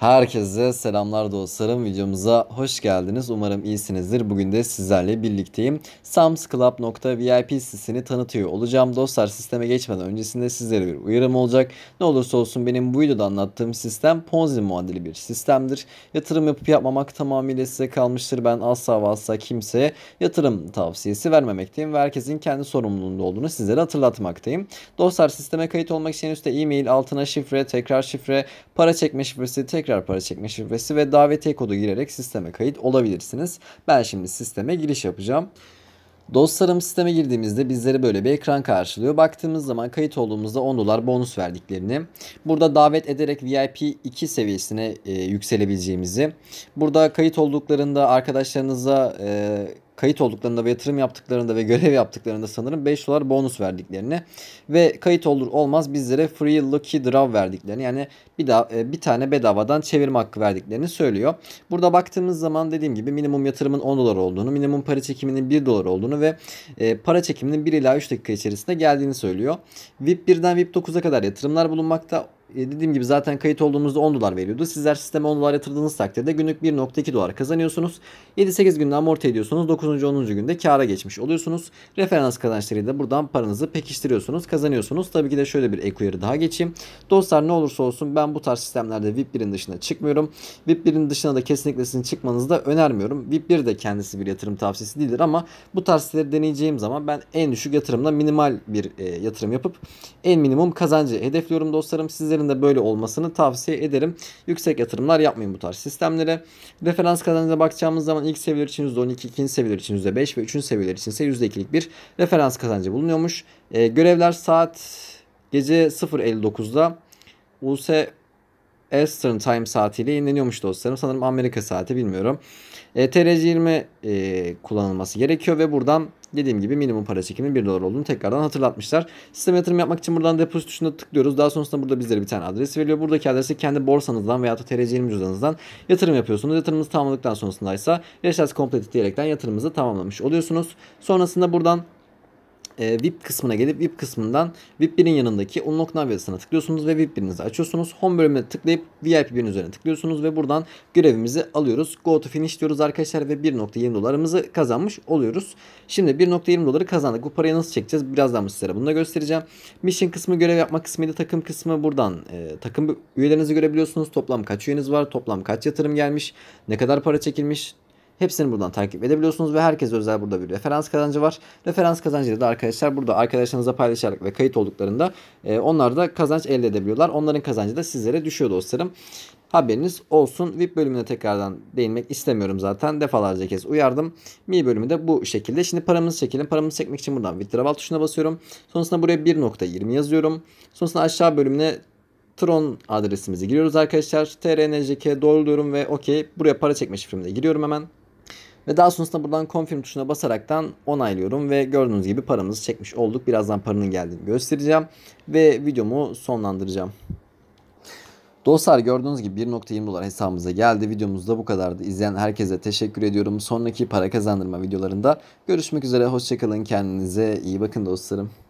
Herkese selamlar dostlarım. Videomuza hoş geldiniz. Umarım iyisinizdir. Bugün de sizlerle birlikteyim. samsclub.vip sitesini tanıtıyor olacağım. Dostlar sisteme geçmeden öncesinde sizlere bir uyarım olacak. Ne olursa olsun benim bu videoda anlattığım sistem Ponzi muadili bir sistemdir. Yatırım yapıp yapmamak tamamıyla size kalmıştır. Ben asla ve asla kimseye yatırım tavsiyesi vermemekteyim ve herkesin kendi sorumluluğunda olduğunu sizlere hatırlatmaktayım. Dostlar sisteme kayıt olmak için üstte e-mail, altına şifre, tekrar şifre, para çekme şifresi, tekrar tekrar para çekme şifresi ve davetiye kodu girerek sisteme kayıt olabilirsiniz. Ben şimdi sisteme giriş yapacağım. Dostlarım sisteme girdiğimizde bizleri böyle bir ekran karşılıyor. Baktığımız zaman kayıt olduğumuzda 10 dolar bonus verdiklerini, burada davet ederek VIP 2 seviyesine e, yükselebileceğimizi, burada kayıt olduklarında arkadaşlarınıza e, kayıt olduklarında ve yatırım yaptıklarında ve görev yaptıklarında sanırım 5 dolar bonus verdiklerini ve kayıt olur olmaz bizlere free lucky draw verdiklerini yani bir daha e, bir tane bedavadan çevirme hakkı verdiklerini söylüyor. Burada baktığımız zaman dediğim gibi minimum yatırımın 10 dolar olduğunu, minimum para çekiminin 1 dolar olduğunu ve e, para çekiminin 1 ila 3 dakika içerisinde geldiğini söylüyor. VIP 1'den VIP 9'a kadar yatırımlar bulunmakta. E, dediğim gibi zaten kayıt olduğumuzda 10 dolar veriyordu. Sizler sisteme 10 dolar yatırdığınız takdirde günlük 1.2 dolar kazanıyorsunuz. 7-8 günde amorti ediyorsunuz. 9. 10. günde kâra geçmiş oluyorsunuz. Referans kazançlarıyla buradan paranızı pekiştiriyorsunuz, kazanıyorsunuz. Tabii ki de şöyle bir ek uyarı daha geçeyim. Dostlar ne olursa olsun ben bu tarz sistemlerde VIP 1'in dışına çıkmıyorum. VIP 1'in dışına da kesinlikle sizin çıkmanızı da önermiyorum. VIP 1 de kendisi bir yatırım tavsiyesi değildir ama bu tarz siteleri deneyeceğim zaman ben en düşük yatırımla minimal bir e, yatırım yapıp en minimum kazancı hedefliyorum dostlarım. Sizlere Sizlerin de böyle olmasını tavsiye ederim. Yüksek yatırımlar yapmayın bu tarz sistemlere. Referans kazanınıza bakacağımız zaman ilk seviyeler için %12, ikinci seviyeler için %5 ve üçüncü seviyeler için ise %2'lik bir referans kazancı bulunuyormuş. E, görevler saat gece 0.59'da US Eastern Time saatiyle yayınlanıyormuş dostlarım. Sanırım Amerika saati bilmiyorum. E, ee, TRC20 e, kullanılması gerekiyor ve buradan dediğim gibi minimum para çekiminin 1 dolar olduğunu tekrardan hatırlatmışlar. Sisteme yatırım yapmak için buradan depozit tuşuna tıklıyoruz. Daha sonrasında burada bizlere bir tane adres veriliyor. Buradaki adresi kendi borsanızdan veya da TRC20 cüzdanınızdan yatırım yapıyorsunuz. Yatırımınızı tamamladıktan sonrasında ise Research Complete diyerekten yatırımınızı tamamlamış oluyorsunuz. Sonrasında buradan e, ee, VIP kısmına gelip VIP kısmından VIP 1'in yanındaki unlock navigasına tıklıyorsunuz ve VIP 1'inizi açıyorsunuz. Home bölümüne tıklayıp VIP 1'in üzerine tıklıyorsunuz ve buradan görevimizi alıyoruz. Go to finish diyoruz arkadaşlar ve 1.20 dolarımızı kazanmış oluyoruz. Şimdi 1.20 doları kazandık. Bu parayı nasıl çekeceğiz? Birazdan sizlere bunu da göstereceğim. Mission kısmı görev yapma kısmıydı. Takım kısmı buradan e, takım üyelerinizi görebiliyorsunuz. Toplam kaç üyeniz var? Toplam kaç yatırım gelmiş? Ne kadar para çekilmiş? Hepsini buradan takip edebiliyorsunuz ve herkes özel burada bir referans kazancı var. Referans kazancıyla da arkadaşlar burada arkadaşlarınıza paylaşarak ve kayıt olduklarında e, onlar da kazanç elde edebiliyorlar. Onların kazancı da sizlere düşüyor dostlarım. Haberiniz olsun. VIP bölümüne tekrardan değinmek istemiyorum zaten. Defalarca kez uyardım. Mi bölümü de bu şekilde. Şimdi paramızı çekelim. Paramızı çekmek için buradan withdrawal tuşuna basıyorum. Sonrasında buraya 1.20 yazıyorum. Sonrasında aşağı bölümüne Tron adresimizi giriyoruz arkadaşlar. TRNCK doğruluyorum ve okey. Buraya para çekme şifremi de giriyorum hemen. Ve daha sonrasında buradan confirm tuşuna basaraktan onaylıyorum ve gördüğünüz gibi paramızı çekmiş olduk. Birazdan paranın geldiğini göstereceğim ve videomu sonlandıracağım. Dostlar gördüğünüz gibi 1.20 dolar hesabımıza geldi. Videomuz da bu kadardı. İzleyen herkese teşekkür ediyorum. Sonraki para kazandırma videolarında görüşmek üzere. Hoşçakalın. Kendinize iyi bakın dostlarım.